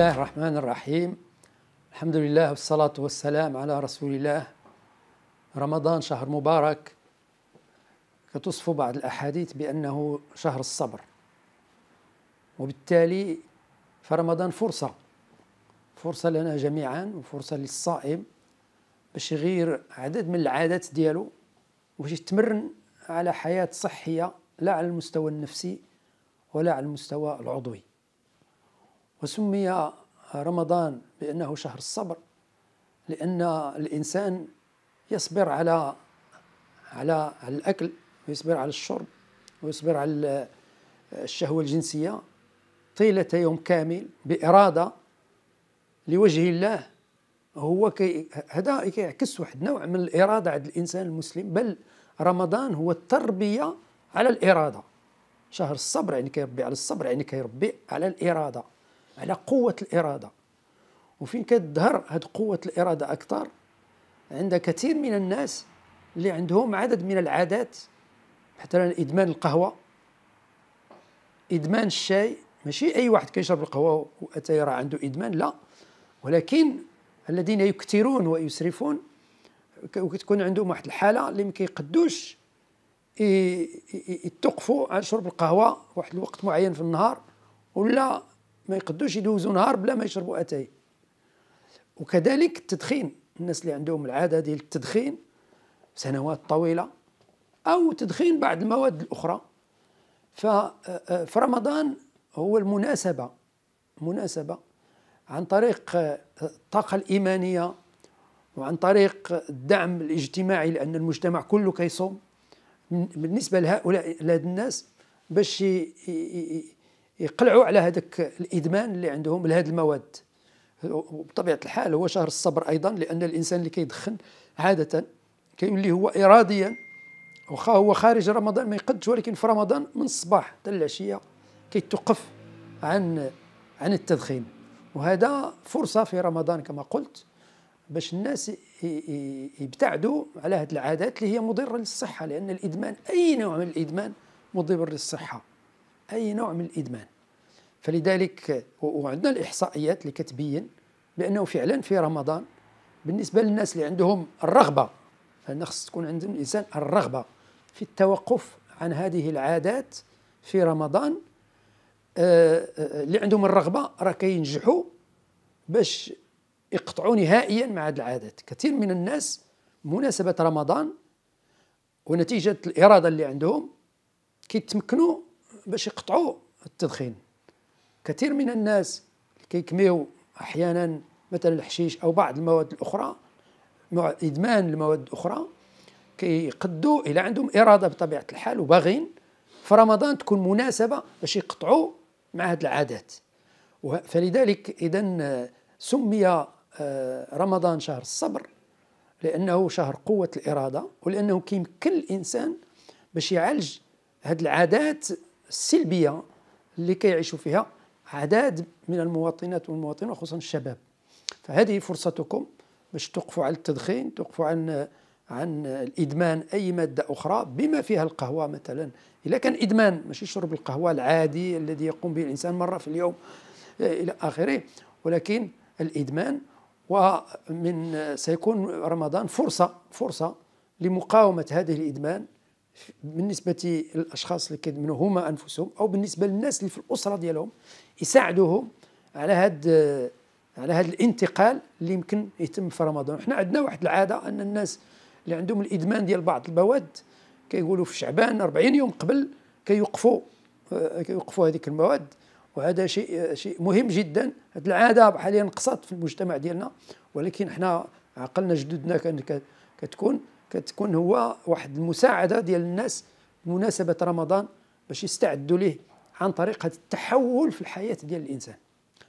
الله الرحمن الرحيم الحمد لله والصلاة والسلام على رسول الله رمضان شهر مبارك كتصف بعض الأحاديث بأنه شهر الصبر وبالتالي فرمضان فرصة فرصة لنا جميعا وفرصة للصائم باش يغير عدد من العادات ديالو باش يتمرن على حياة صحية لا على المستوى النفسي ولا على المستوى العضوي وسمي رمضان بأنه شهر الصبر لأن الإنسان يصبر على على الأكل ويصبر على الشرب ويصبر على الشهوة الجنسية طيلة يوم كامل بإرادة لوجه الله هو كي هذا كيعكس واحد نوع من الإرادة عند الإنسان المسلم بل رمضان هو التربية على الإرادة شهر الصبر يعني كيربي على الصبر يعني كيربي على الإرادة على قوة الإرادة وفين كتظهر هاد قوة الإرادة أكثر عند كثير من الناس اللي عندهم عدد من العادات مثلا إدمان القهوة إدمان الشاي ماشي أي واحد كيشرب القهوة وأتى يرى عنده إدمان لا ولكن الذين يكثرون ويسرفون وكتكون عندهم واحد الحالة اللي ما كيقدوش يتوقفوا على شرب القهوة واحد الوقت معين في النهار ولا ما يقدوش يدوزوا نهار بلا ما يشربوا اتاي وكذلك التدخين الناس اللي عندهم العاده ديال التدخين سنوات طويله او تدخين بعض المواد الاخرى ففي آه، آه، رمضان هو المناسبه مناسبه عن طريق آه، الطاقه الايمانيه وعن طريق الدعم الاجتماعي لان المجتمع كله كيصوم بالنسبه لهؤلاء الناس باش يقلعوا على هذاك الادمان اللي عندهم لهذه المواد وبطبيعه الحال هو شهر الصبر ايضا لان الانسان اللي كيدخن عاده كيولي هو اراديا واخا هو خارج رمضان ما يقدش ولكن في رمضان من الصباح حتى العشيه كيتوقف عن عن التدخين وهذا فرصه في رمضان كما قلت باش الناس يبتعدوا على هذه العادات اللي هي مضره للصحه لان الادمان اي نوع من الادمان مضر للصحه أي نوع من الإدمان فلذلك وعندنا الإحصائيات اللي كتبين بأنه فعلا في رمضان بالنسبة للناس اللي عندهم الرغبة لأن خص تكون عند الإنسان الرغبة في التوقف عن هذه العادات في رمضان آه، آه، اللي عندهم الرغبة راه كينجحوا باش يقطعوا نهائيا مع هذه العادات كثير من الناس مناسبة رمضان ونتيجة الإرادة اللي عندهم كيتمكنوا باش يقطعوا التدخين كثير من الناس كيكميو احيانا مثلا الحشيش او بعض المواد الاخرى ادمان المواد الاخرى كيقدوا الى عندهم اراده بطبيعه الحال وباغين في رمضان تكون مناسبه باش يقطعوا مع هذه العادات فلذلك اذا سمي آه، رمضان شهر الصبر لانه شهر قوه الاراده ولانه كيمكن الانسان باش يعالج هذه العادات السلبيه اللي كيعيشوا فيها عدد من المواطنات والمواطنين وخصوصا الشباب فهذه فرصتكم باش توقفوا على التدخين توقفوا عن عن الادمان اي ماده اخرى بما فيها القهوه مثلا اذا كان ادمان ماشي شرب القهوه العادي الذي يقوم به الانسان مره في اليوم آه، الى اخره ولكن الادمان ومن سيكون رمضان فرصه فرصه لمقاومه هذه الادمان بالنسبه للاشخاص اللي كيدمنوا هما انفسهم او بالنسبه للناس اللي في الاسره ديالهم يساعدوهم على هذا على هذا الانتقال اللي يمكن يتم في رمضان حنا عندنا واحد العاده ان الناس اللي عندهم الادمان ديال بعض المواد كيقولوا في شعبان 40 يوم قبل كيوقفوا آه، كيوقفوا هذيك المواد وهذا شيء شيء مهم جدا هذه العاده حاليا نقصت في المجتمع ديالنا ولكن حنا عقلنا جدودنا كان كتكون كتكون هو واحد المساعده ديال الناس بمناسبه رمضان باش يستعدوا ليه عن طريق هذا التحول في الحياه ديال الانسان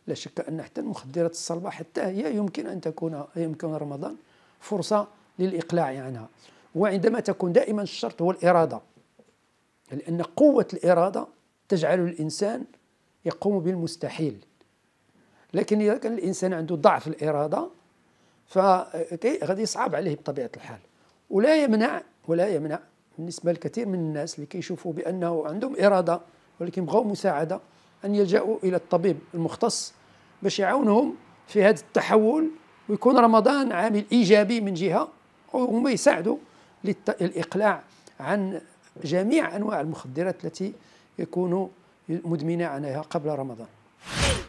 لا شك ان حتى المخدرات الصلبه حتى هي يمكن ان تكون يمكن رمضان فرصه للاقلاع عنها يعني وعندما تكون دائما الشرط هو الاراده لان قوه الاراده تجعل الانسان يقوم بالمستحيل لكن اذا كان الانسان عنده ضعف الاراده فغادي يصعب عليه بطبيعه الحال ولا يمنع ولا يمنع بالنسبة لكثير من الناس اللي كيشوفوا بأنه عندهم إرادة ولكن بغاو مساعدة أن يلجأوا إلى الطبيب المختص باش يعاونهم في هذا التحول ويكون رمضان عامل إيجابي من جهة وهما يساعدوا للإقلاع عن جميع أنواع المخدرات التي يكونوا مدمنين عليها قبل رمضان